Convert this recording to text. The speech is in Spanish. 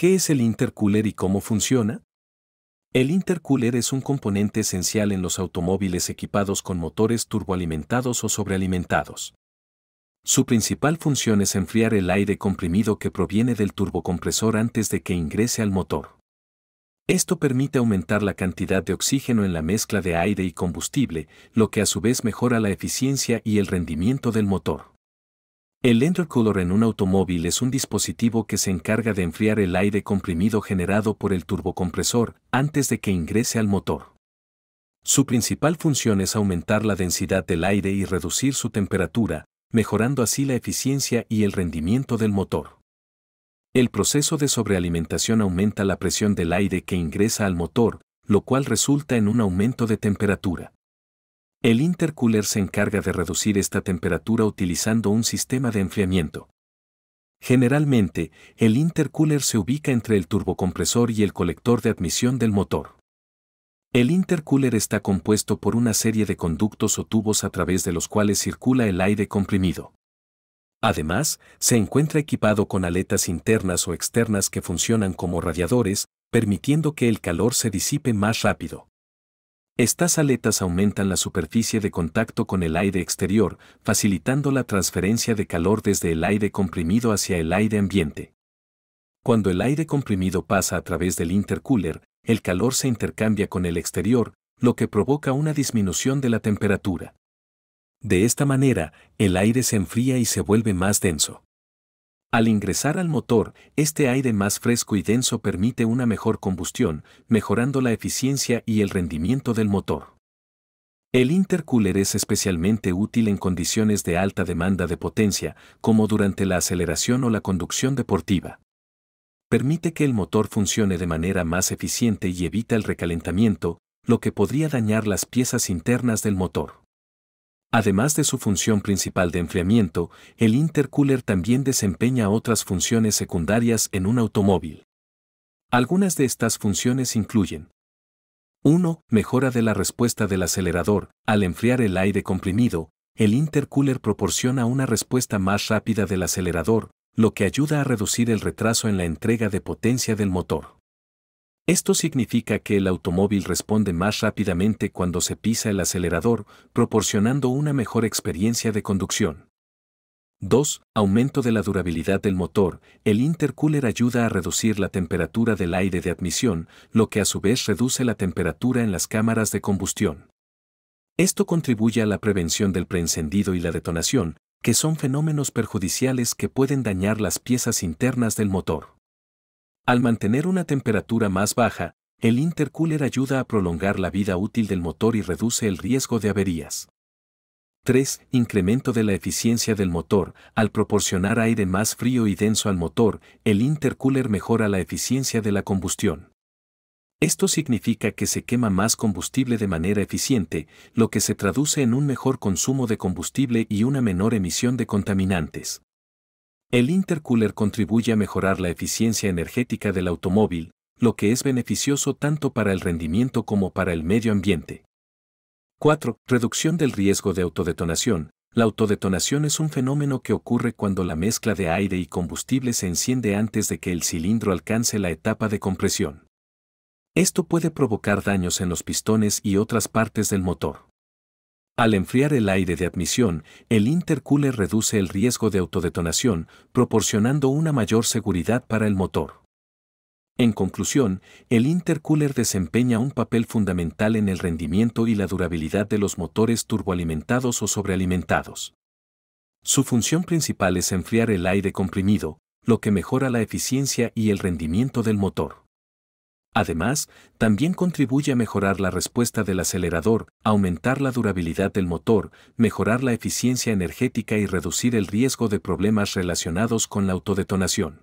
¿Qué es el intercooler y cómo funciona? El intercooler es un componente esencial en los automóviles equipados con motores turboalimentados o sobrealimentados. Su principal función es enfriar el aire comprimido que proviene del turbocompresor antes de que ingrese al motor. Esto permite aumentar la cantidad de oxígeno en la mezcla de aire y combustible, lo que a su vez mejora la eficiencia y el rendimiento del motor. El intercooler en un automóvil es un dispositivo que se encarga de enfriar el aire comprimido generado por el turbocompresor antes de que ingrese al motor. Su principal función es aumentar la densidad del aire y reducir su temperatura, mejorando así la eficiencia y el rendimiento del motor. El proceso de sobrealimentación aumenta la presión del aire que ingresa al motor, lo cual resulta en un aumento de temperatura. El intercooler se encarga de reducir esta temperatura utilizando un sistema de enfriamiento. Generalmente, el intercooler se ubica entre el turbocompresor y el colector de admisión del motor. El intercooler está compuesto por una serie de conductos o tubos a través de los cuales circula el aire comprimido. Además, se encuentra equipado con aletas internas o externas que funcionan como radiadores, permitiendo que el calor se disipe más rápido. Estas aletas aumentan la superficie de contacto con el aire exterior, facilitando la transferencia de calor desde el aire comprimido hacia el aire ambiente. Cuando el aire comprimido pasa a través del intercooler, el calor se intercambia con el exterior, lo que provoca una disminución de la temperatura. De esta manera, el aire se enfría y se vuelve más denso. Al ingresar al motor, este aire más fresco y denso permite una mejor combustión, mejorando la eficiencia y el rendimiento del motor. El intercooler es especialmente útil en condiciones de alta demanda de potencia, como durante la aceleración o la conducción deportiva. Permite que el motor funcione de manera más eficiente y evita el recalentamiento, lo que podría dañar las piezas internas del motor. Además de su función principal de enfriamiento, el intercooler también desempeña otras funciones secundarias en un automóvil. Algunas de estas funciones incluyen 1. Mejora de la respuesta del acelerador. Al enfriar el aire comprimido, el intercooler proporciona una respuesta más rápida del acelerador, lo que ayuda a reducir el retraso en la entrega de potencia del motor. Esto significa que el automóvil responde más rápidamente cuando se pisa el acelerador, proporcionando una mejor experiencia de conducción. 2. Aumento de la durabilidad del motor. El intercooler ayuda a reducir la temperatura del aire de admisión, lo que a su vez reduce la temperatura en las cámaras de combustión. Esto contribuye a la prevención del preencendido y la detonación, que son fenómenos perjudiciales que pueden dañar las piezas internas del motor. Al mantener una temperatura más baja, el intercooler ayuda a prolongar la vida útil del motor y reduce el riesgo de averías. 3. Incremento de la eficiencia del motor. Al proporcionar aire más frío y denso al motor, el intercooler mejora la eficiencia de la combustión. Esto significa que se quema más combustible de manera eficiente, lo que se traduce en un mejor consumo de combustible y una menor emisión de contaminantes. El intercooler contribuye a mejorar la eficiencia energética del automóvil, lo que es beneficioso tanto para el rendimiento como para el medio ambiente. 4. Reducción del riesgo de autodetonación. La autodetonación es un fenómeno que ocurre cuando la mezcla de aire y combustible se enciende antes de que el cilindro alcance la etapa de compresión. Esto puede provocar daños en los pistones y otras partes del motor. Al enfriar el aire de admisión, el intercooler reduce el riesgo de autodetonación, proporcionando una mayor seguridad para el motor. En conclusión, el intercooler desempeña un papel fundamental en el rendimiento y la durabilidad de los motores turboalimentados o sobrealimentados. Su función principal es enfriar el aire comprimido, lo que mejora la eficiencia y el rendimiento del motor. Además, también contribuye a mejorar la respuesta del acelerador, aumentar la durabilidad del motor, mejorar la eficiencia energética y reducir el riesgo de problemas relacionados con la autodetonación.